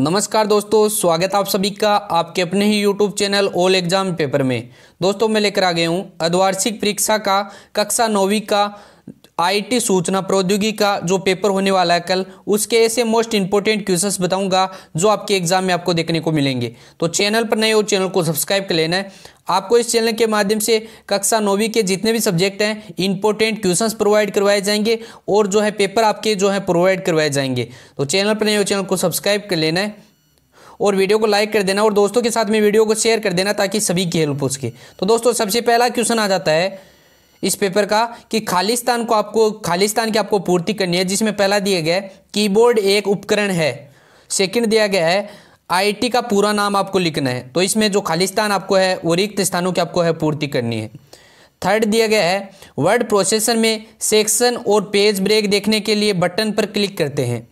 नमस्कार दोस्तों स्वागत आप सभी का आपके अपने ही YouTube channel all exam paper में दोस्तों मैं लेकर आ गया हूँ अद्वार्षिक परीक्षा का कक्षा नौवीं का आईटी सूचना प्रौद्योगिकी का जो पेपर होने वाला है कल उसके ऐसे मोस्ट इंपोर्टेंट क्वेश्चंस बताऊंगा जो आपके एग्जाम में आपको देखने को मिलेंगे तो चैनल पर नए हो चैनल को सब्सक्राइब कर लेना है आपको इस चैनल के माध्यम से कक्षा नौवीं के जितने भी सब्जेक्ट हैं इंपॉर्टेंट क्वेश्चंस प्रोवाइड करवाए जाएंगे और जो है पेपर आपके जो है प्रोवाइड करवाए जाएंगे तो चैनल पर नहीं हो चैनल को सब्सक्राइब कर लेना है और वीडियो को लाइक कर देना और दोस्तों के साथ में वीडियो को शेयर कर देना ताकि सभी की हेल्प हो सके तो दोस्तों सबसे पहला क्वेश्चन आ जाता है इस पेपर का कि खालिस्तान को आपको खालिस्तान की आपको पूर्ति करनी है जिसमें पहला दिया गया है कीबोर्ड एक उपकरण है सेकंड दिया गया है आईटी का पूरा नाम आपको लिखना है तो इसमें जो खालिस्तान आपको है वो रिक्त स्थानों की आपको है पूर्ति करनी है थर्ड दिया गया है वर्ड प्रोसेसर में सेक्शन और पेज ब्रेक देखने के लिए बटन पर क्लिक करते हैं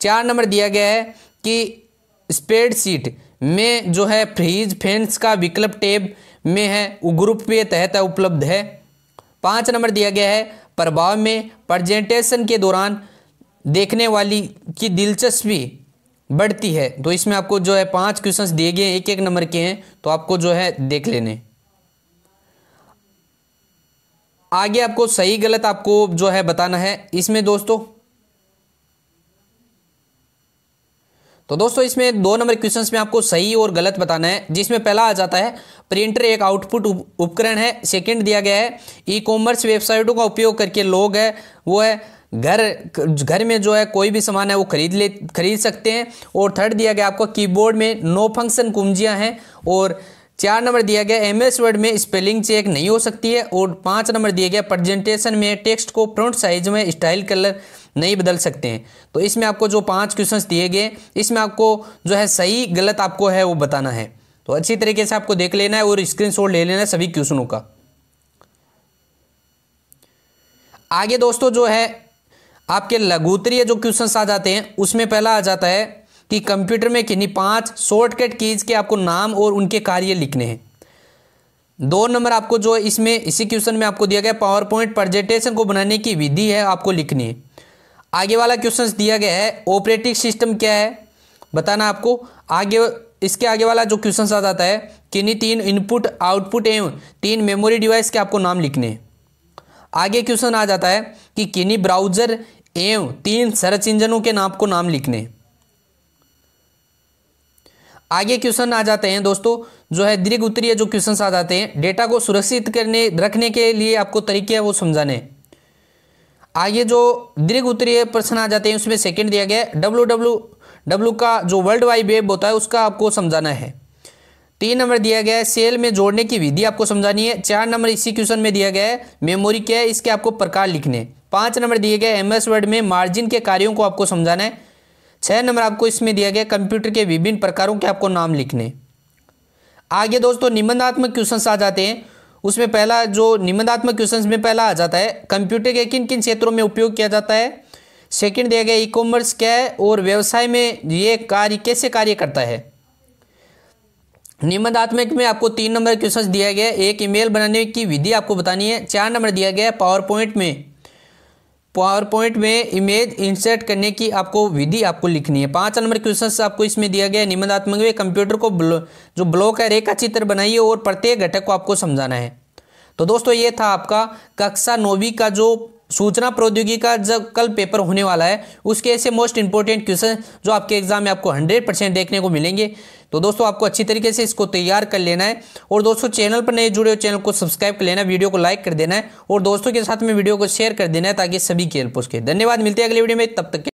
चार नंबर दिया गया है कि सीट में जो है फ्रीज फेंस का विकल्प टेब में है वो ग्रुप के तहत उपलब्ध है पाँच नंबर दिया गया है प्रभाव में प्रजेंटेशन के दौरान देखने वाली की दिलचस्पी बढ़ती है तो इसमें आपको जो है पांच क्वेश्चंस दिए गए एक एक नंबर के हैं तो आपको जो है देख लेने आगे आपको सही गलत आपको जो है बताना है इसमें दोस्तों तो दोस्तों इसमें दो नंबर क्वेश्चन में आपको सही और गलत बताना है जिसमें पहला आ जाता है प्रिंटर एक आउटपुट उपकरण है सेकंड दिया गया है ई कॉमर्स वेबसाइटों का उपयोग करके लोग है वो है घर घर में जो है कोई भी सामान है वो खरीद ले खरीद सकते हैं और थर्ड दिया गया आपको कीबोर्ड में नो फंक्शन कुंजियां हैं और चार नंबर दिया गया एम एस वर्ड में स्पेलिंग चेक नहीं हो सकती है और पाँच नंबर दिया गया प्रेजेंटेशन में टेक्स्ट को प्रिंट साइज में स्टाइल कलर नहीं बदल सकते हैं तो इसमें आपको जो पाँच क्वेश्चन दिए गए इसमें आपको जो है सही गलत आपको है वो बताना है तो अच्छी तरीके से आपको देख लेना है और स्क्रीन ले लेना है सभी क्वेश्चनों का आगे दोस्तों जो है आपके लघुतरीय जो क्वेश्चन आ जाते हैं उसमें पहला आ जाता है कि कंप्यूटर में किन्हीं पांच शॉर्टकट कीज के आपको नाम और उनके कार्य लिखने हैं दो नंबर आपको जो इसमें इसी क्वेश्चन में आपको दिया गया पावर पॉइंट प्रजेंटेशन को बनाने की विधि है आपको लिखनी है आगे वाला क्वेश्चन दिया गया है ऑपरेटिंग सिस्टम क्या है बताना आपको आगे इसके आगे वाला जो क्वेश्चन आ जाता है किन्हीं तीन इनपुट आउटपुट एवं तीन मेमोरी डिवाइस के आपको नाम लिखने हैं आगे क्वेश्चन आ जाता है कि किन्हीं ब्राउजर एवं तीन सर्च इंजनों के नाम को नाम लिखने आगे क्वेश्चन आ जाते हैं दोस्तों जो है दीर्घ उत्तरीय जो क्वेश्चन आ जाते हैं डेटा को सुरक्षित करने रखने के लिए आपको तरीके है वो समझाने आगे जो दीर्घ उत्तरीय प्रश्न आ जाते हैं उसमें सेकंड दिया गया है डब्ल्यू डब्ल्यू डब्ल्यू का जो वर्ल्ड वाइड वेब होता है उसका आपको समझाना है तीन नंबर दिया गया है सेल में जोड़ने की विधि आपको समझानी है चार नंबर इसी क्वेश्चन में दिया गया है मेमोरी क्या है इसके आपको प्रकार लिखने पाँच नंबर दिए गए एमएस वर्ड में मार्जिन के कार्यों को आपको समझाना है छह नंबर आपको इसमें दिया गया कंप्यूटर के विभिन्न प्रकारों के आपको नाम लिखने आगे दोस्तों निबंधात्मक क्वेश्चन आ जाते हैं उसमें पहला जो निबंधात्मक क्वेश्चन में पहला आ जाता है कंप्यूटर के किन किन क्षेत्रों में उपयोग किया जाता है सेकेंड दिया गया ई कॉमर्स क्या है और व्यवसाय में ये कार्य कैसे कार्य करता है निम्नात्मक में आपको तीन नंबर क्वेश्चन दिया गया है एक ईमेल बनाने की विधि आपको बतानी है चार नंबर दिया गया है पावर पॉइंट में पावर पॉइंट में इमेज इंसर्ट करने की आपको विधि आपको लिखनी है पांच नंबर क्वेश्चन आपको इसमें दिया गया है निम्नात्मक में कंप्यूटर को ब्लो, जो ब्लॉक है रेखा चित्र बनाइए और प्रत्येक घटक को आपको समझाना है तो दोस्तों ये था आपका कक्षा नौवीं का जो सूचना प्रौद्योगिकी का जब कल पेपर होने वाला है उसके ऐसे मोस्ट इंपॉर्टेंट क्वेश्चन जो आपके एग्जाम में आपको हंड्रेड परसेंट देखने को मिलेंगे तो दोस्तों आपको अच्छी तरीके से इसको तैयार कर लेना है और दोस्तों चैनल पर नए जुड़े हो चैनल को सब्सक्राइब कर लेना वीडियो को लाइक कर देना है और दोस्तों के साथ में वीडियो को शेयर कर देना है ताकि सभी की हेल्प उसके धन्यवाद मिलते हैं अगले वीडियो में तब तक